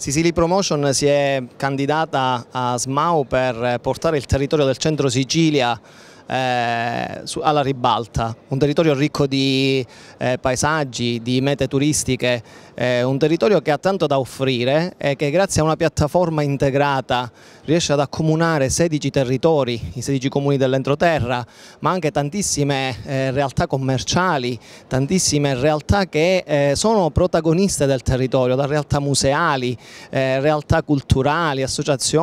Sicily Promotion si è candidata a SMAU per portare il territorio del centro Sicilia eh, alla ribalta, un territorio ricco di eh, paesaggi, di mete turistiche, eh, un territorio che ha tanto da offrire e che grazie a una piattaforma integrata riesce ad accomunare 16 territori, i 16 comuni dell'entroterra, ma anche tantissime eh, realtà commerciali, tantissime realtà che eh, sono protagoniste del territorio, da realtà museali, eh, realtà culturali, associazioni,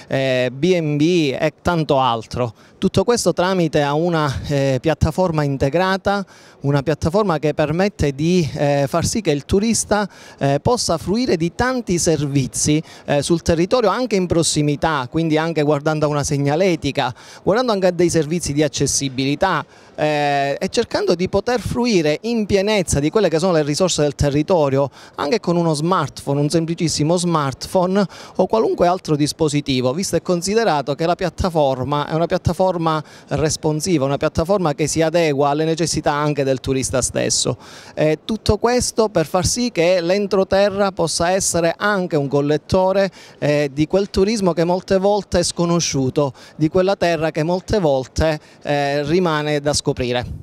B&B e tanto altro. Tutto questo tramite a una eh, piattaforma integrata, una piattaforma che permette di eh, far sì che il turista eh, possa fruire di tanti servizi eh, sul territorio anche in prossimità, quindi anche guardando a una segnaletica, guardando anche a dei servizi di accessibilità eh, e cercando di poter fruire in pienezza di quelle che sono le risorse del territorio anche con uno smartphone, un semplicissimo smartphone o qualunque altro dispositivo, visto e considerato che la piattaforma è una piattaforma responsiva, una piattaforma che si adegua alle necessità anche del turista stesso. Eh, tutto questo per far sì che l'entroterra possa essere anche un collettore eh, di quel turismo che molte volte è sconosciuto, di quella terra che molte volte eh, rimane da scoprire.